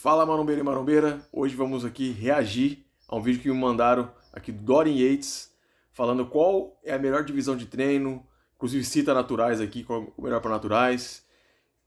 Fala marombeira e marombeira, hoje vamos aqui reagir a um vídeo que me mandaram aqui do Dorian Yates, falando qual é a melhor divisão de treino, inclusive cita naturais aqui, qual é o melhor para naturais,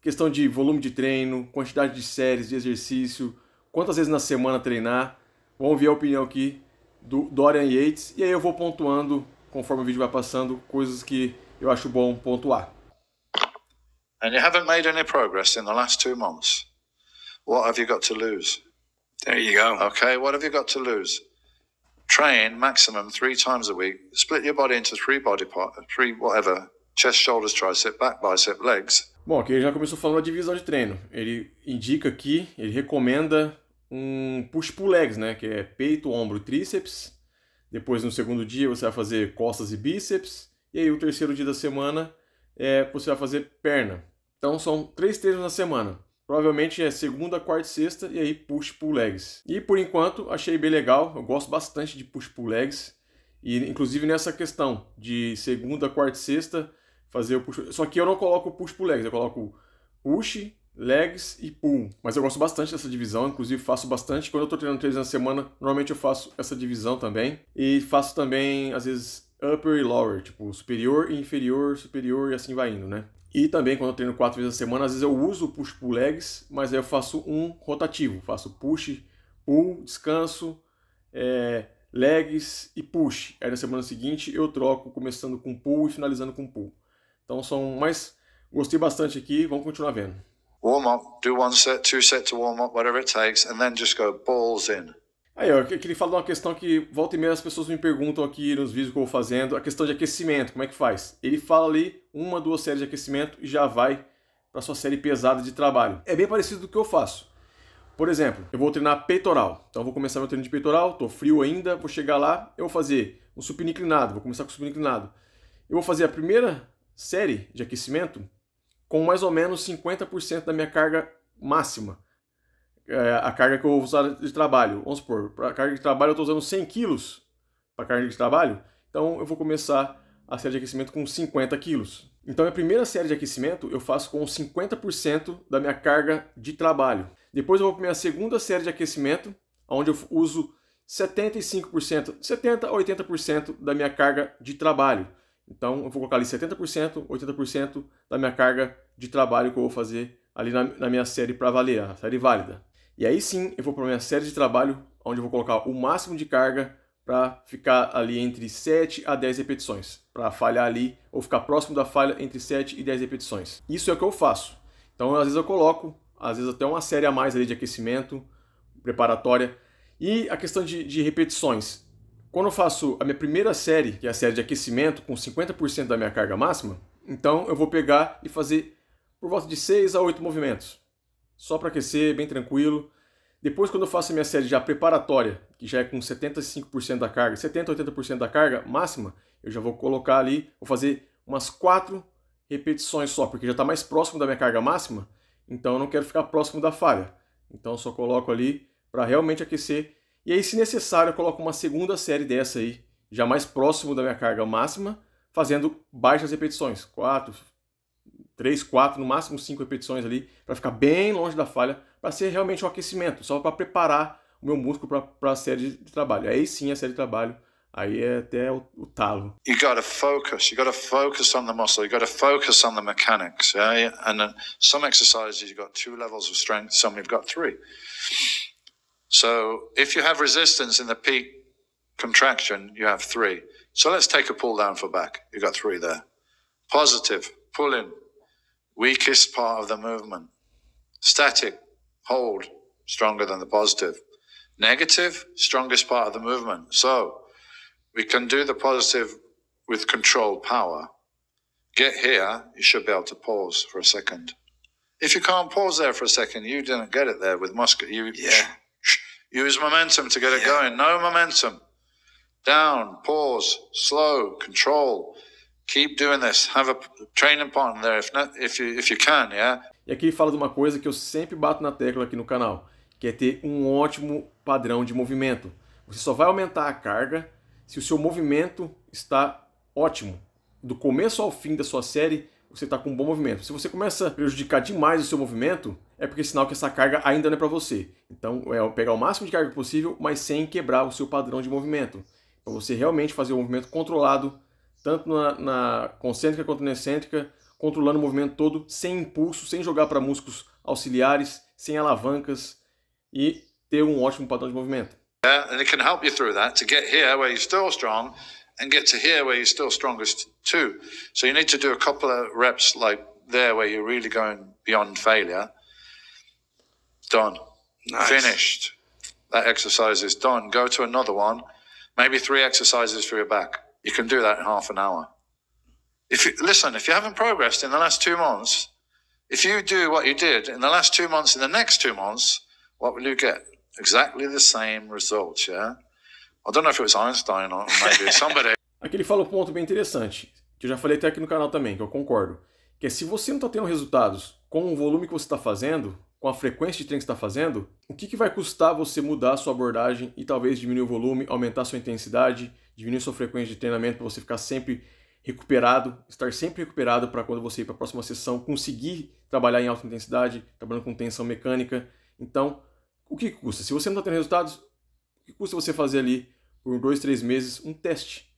questão de volume de treino, quantidade de séries, de exercício, quantas vezes na semana treinar, vamos ver a opinião aqui do Dorian Yates, e aí eu vou pontuando, conforme o vídeo vai passando, coisas que eu acho bom pontuar. And you haven't made any progress in the last two months. What have you got to lose? There you go. Okay, what have you got to lose? Train maximum three times a week. Split your body into three body parts, three whatever. Chest, shoulders, tricep, back, bicep, legs. Bom, aqui ele já começou falando a divisão de treino. Ele indica aqui, ele recomenda um push-pull legs, né? Que é peito, ombro, tríceps. Depois, no segundo dia, você vai fazer costas e bíceps. E aí, o terceiro dia da semana, é, você vai fazer perna. Então, são três treinos na semana. Provavelmente é segunda, quarta e sexta, e aí push-pull legs. E por enquanto, achei bem legal, eu gosto bastante de push-pull legs. E inclusive nessa questão de segunda, quarta e sexta, fazer o push. Só que eu não coloco push-pull legs, eu coloco push, legs e pull. Mas eu gosto bastante dessa divisão, inclusive faço bastante. Quando eu estou treinando três na semana, normalmente eu faço essa divisão também. E faço também, às vezes, upper e lower, tipo superior e inferior, superior e assim vai indo, né? E também, quando eu treino quatro vezes a semana, às vezes eu uso push-pull legs, mas aí eu faço um rotativo. Faço push, pull, descanso, é, legs e push. Aí na semana seguinte eu troco, começando com pull e finalizando com pull. Então são mais. Gostei bastante aqui, vamos continuar vendo. Warm up, do one set, two set to warm up, whatever it takes, and then just go balls in. Aí, eu queria falar de uma questão que volta e meia as pessoas me perguntam aqui nos vídeos que eu vou fazendo, a questão de aquecimento, como é que faz? Ele fala ali uma, duas séries de aquecimento e já vai para sua série pesada de trabalho. É bem parecido do que eu faço. Por exemplo, eu vou treinar peitoral. Então eu vou começar meu treino de peitoral, tô frio ainda, vou chegar lá, eu vou fazer um supino inclinado, vou começar com o supino inclinado. Eu vou fazer a primeira série de aquecimento com mais ou menos 50% da minha carga máxima é, a carga que eu vou usar de trabalho. Vamos supor, para a carga de trabalho eu estou usando 100 quilos para carga de trabalho, então eu vou começar a série de aquecimento com 50 quilos. Então, a primeira série de aquecimento eu faço com 50% da minha carga de trabalho. Depois eu vou para a minha segunda série de aquecimento, onde eu uso 75%, 70% a 80% da minha carga de trabalho. Então, eu vou colocar ali 70%, 80% da minha carga de trabalho que eu vou fazer ali na, na minha série para valer, a série válida. E aí sim eu vou para minha série de trabalho, onde eu vou colocar o máximo de carga para ficar ali entre 7 a 10 repetições, para falhar ali ou ficar próximo da falha entre 7 e 10 repetições. Isso é o que eu faço. Então às vezes eu coloco, às vezes até uma série a mais ali de aquecimento, preparatória. E a questão de, de repetições. Quando eu faço a minha primeira série, que é a série de aquecimento, com 50% da minha carga máxima, então eu vou pegar e fazer por volta de 6 a 8 movimentos só para aquecer, bem tranquilo. Depois, quando eu faço a minha série já preparatória, que já é com 75% da carga, 70%, 80% da carga máxima, eu já vou colocar ali, vou fazer umas 4 repetições só, porque já está mais próximo da minha carga máxima, então eu não quero ficar próximo da falha. Então eu só coloco ali para realmente aquecer. E aí, se necessário, eu coloco uma segunda série dessa aí, já mais próximo da minha carga máxima, fazendo baixas repetições, 4, 3, 4, no máximo 5 repetições ali, para ficar bem longe da falha, para ser realmente um aquecimento, só para preparar o meu músculo para a série de trabalho. Aí sim a série de trabalho Aí é até o, o talo. You gotta focus. You gotta focus on the muscle. You gotta focus on the mechanics. Yeah? And uh, some exercises you've got two levels of strength. Some you've got three. So if you have resistance in the peak contraction, you have three. So let's take a pull down for back. You've got three there. Positive. Pull in. weakest part of the movement. Static, hold, stronger than the positive. Negative, strongest part of the movement. So we can do the positive with controlled power. Get here, you should be able to pause for a second. If you can't pause there for a second, you didn't get it there with muscle. You yeah. use momentum to get it yeah. going. No momentum. Down, pause, slow, control. Keep doing this. Have a there if, not, if, you, if you can, yeah? E aqui ele fala de uma coisa que eu sempre bato na tecla aqui no canal, que é ter um ótimo padrão de movimento. Você só vai aumentar a carga se o seu movimento está ótimo. Do começo ao fim da sua série, você está com um bom movimento. Se você começa a prejudicar demais o seu movimento, é porque é sinal que essa carga ainda não é para você. Então, é pegar o máximo de carga possível, mas sem quebrar o seu padrão de movimento. Para você realmente fazer um movimento controlado, tanto na, na concêntrica quanto na excêntrica, controlando o movimento todo, sem impulso, sem jogar para músculos auxiliares, sem alavancas e ter um ótimo padrão de movimento. Yeah, and it can help you through that to get here where you're still strong and get to here where you're still strongest too. So you need to do a couple of reps like there where you're really going beyond failure. Done. Nice. Finished. That exercise is done. Go to another one. Maybe three exercises for your back. You can do that in half an hour. If you, listen, if you haven't progressed in the last two months, if you do what you did in the last two months, in the next two months, what will you get? Exactly the same results, yeah? I don't know if it was Einstein or maybe somebody. Aqui ele fala um ponto bem interessante, que eu já falei até aqui no canal também, que eu concordo. Que é se você não está tendo resultados com o volume que você está fazendo, com a frequência de treino que está fazendo, o que, que vai custar você mudar a sua abordagem e talvez diminuir o volume, aumentar a sua intensidade, diminuir sua frequência de treinamento para você ficar sempre recuperado, estar sempre recuperado para quando você ir para a próxima sessão conseguir trabalhar em alta intensidade, trabalhando com tensão mecânica. Então, o que custa? Se você não está tendo resultados, o que custa você fazer ali por dois, três meses um teste?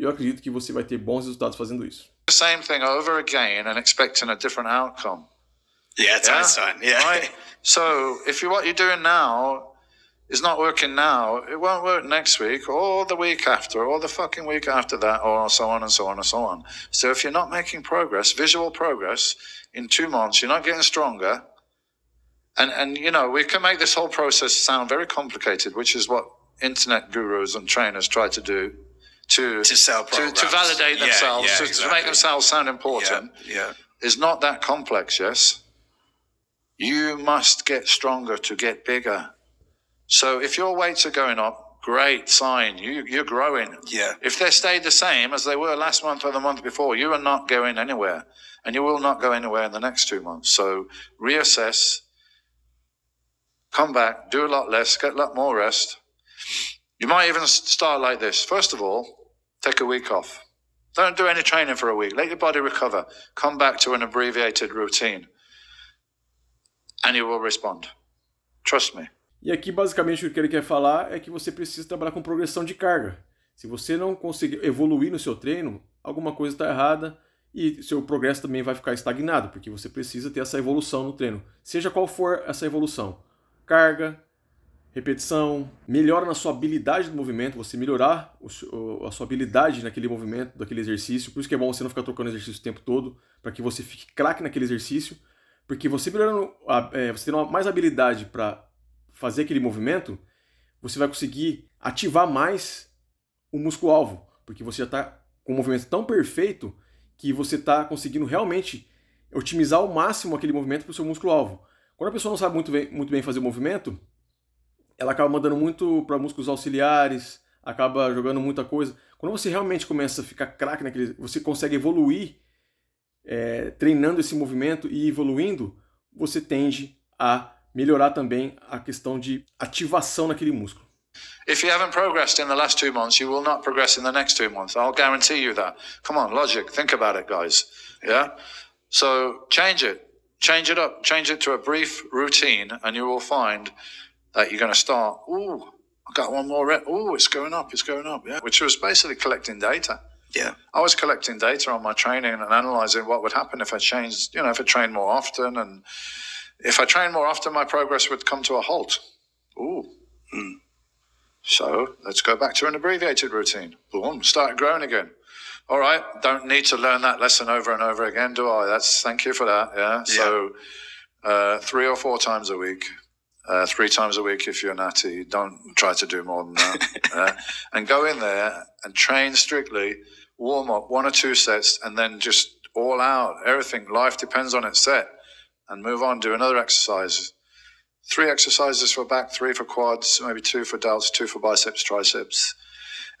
eu acredito que você vai ter bons resultados fazendo isso. The same thing over again and expecting a different outcome. Yeah, it's yeah? Einstein. Yeah. Right? So, if you, what you're doing now is not working now, it won't work next week or the week after or the fucking week after that or so on and so on and so on. So if you're not making progress, visual progress in two months, you're not getting stronger. And, and you know, we can make this whole process sound very complicated, which is what internet gurus and trainers try to do to, to sell To, to validate themselves, yeah, yeah, to, exactly. to, make themselves sound important. Yeah, yeah. Is not that complex, yes? You must get stronger to get bigger. So if your weights are going up, great sign. You, you're growing. Yeah. If they stay the same as they were last month or the month before, you are not going anywhere and you will not go anywhere in the next two months. So reassess, come back, do a lot less, get a lot more rest. You might even start like this. First of all, take a week off. Don't do any training for a week. Let your body recover. Come back to an abbreviated routine and you will respond. Trust me. E aqui basicamente o que ele quer falar é que você precisa trabalhar com progressão de carga. Se você não conseguir evoluir no seu treino, alguma coisa está errada e seu progresso também vai ficar estagnado, porque você precisa ter essa evolução no treino. Seja qual for essa evolução, carga, repetição, melhora na sua habilidade do movimento, você melhorar a sua habilidade naquele movimento, daquele exercício. Por isso que é bom você não ficar trocando exercício o tempo todo, para que você fique craque naquele exercício, porque você melhorando, é, você tendo mais habilidade para fazer aquele movimento, você vai conseguir ativar mais o músculo-alvo, porque você já está com um movimento tão perfeito que você está conseguindo realmente otimizar ao máximo aquele movimento para o seu músculo-alvo. Quando a pessoa não sabe muito bem, muito bem fazer o movimento, ela acaba mandando muito para músculos auxiliares, acaba jogando muita coisa. Quando você realmente começa a ficar craque naquele, você consegue evoluir é, treinando esse movimento e evoluindo, você tende a melhorar também a questão de ativação naquele músculo. If you haven't progressed in the last two months, you will not progress in the next two months. I'll guarantee you that. Come on, logic, think about it, guys. Yeah? So change it. Change it up. Change it to a brief routine, and you will find that you're going to start, ooh, I got one more rep. Ooh, it's going up, it's going up. Yeah. Which was basically collecting data. Yeah. I was collecting data on my training and analyzing what would happen if I changed, you know, if I trained more often and if I train more often, my progress would come to a halt. Ooh. Mm. So let's go back to an abbreviated routine. Boom, start growing again. All right, don't need to learn that lesson over and over again, do I? That's thank you for that. Yeah. yeah. So uh, three or four times a week, uh, three times a week if you're natty. Don't try to do more than that. and go in there and train strictly, warm up one or two sets, and then just all out. Everything, life depends on it. Set and move on, do another exercise. Three exercises for back, three for quads, maybe two for delts, two for biceps, triceps.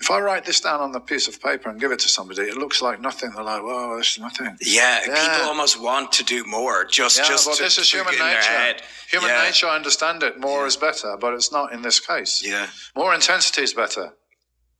If I write this down on the piece of paper and give it to somebody, it looks like nothing. They're like, "Whoa, this is nothing." Yeah, yeah. people almost want to do more. Just, yeah, just. Well, to, this is human nature. Human yeah. nature. I understand it. More yeah. is better, but it's not in this case. Yeah. More intensity is better,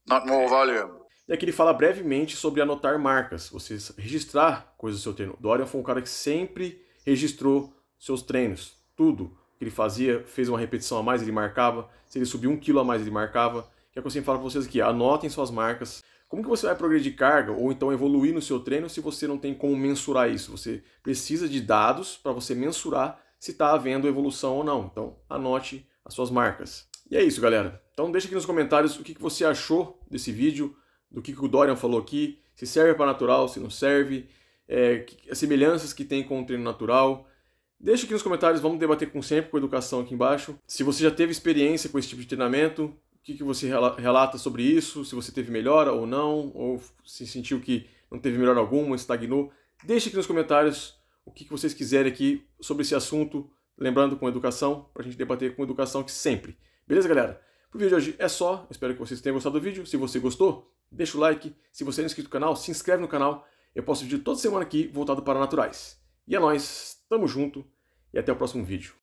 not more volume. E aqui ele fala brevemente sobre anotar marcas, você registrar coisas do seu treino. Dorian foi um cara que sempre registrou seus treinos, tudo que ele fazia, fez uma repetição a mais, ele marcava, se ele subiu um quilo a mais, ele marcava. Que é o que eu sempre falo para vocês aqui, anotem suas marcas. Como que você vai progredir carga ou então evoluir no seu treino se você não tem como mensurar isso? Você precisa de dados para você mensurar se está havendo evolução ou não. Então, anote as suas marcas. E é isso, galera. Então deixa aqui nos comentários o que, que você achou desse vídeo, do que, que o Dorian falou aqui, se serve para natural, se não serve, é, as semelhanças que tem com o treino natural. Deixa aqui nos comentários, vamos debater com sempre com a educação aqui embaixo. Se você já teve experiência com esse tipo de treinamento, o que, que você relata sobre isso, se você teve melhora ou não, ou se sentiu que não teve melhora alguma, estagnou. Deixa aqui nos comentários o que, que vocês quiserem aqui sobre esse assunto, lembrando com educação, para a gente debater com educação que sempre. Beleza, galera? O vídeo de hoje é só, espero que vocês tenham gostado do vídeo. Se você gostou, deixa o like. Se você é inscrito no canal, se inscreve no canal eu posso vídeo toda semana aqui voltado para naturais. E é nóis, tamo junto e até o próximo vídeo.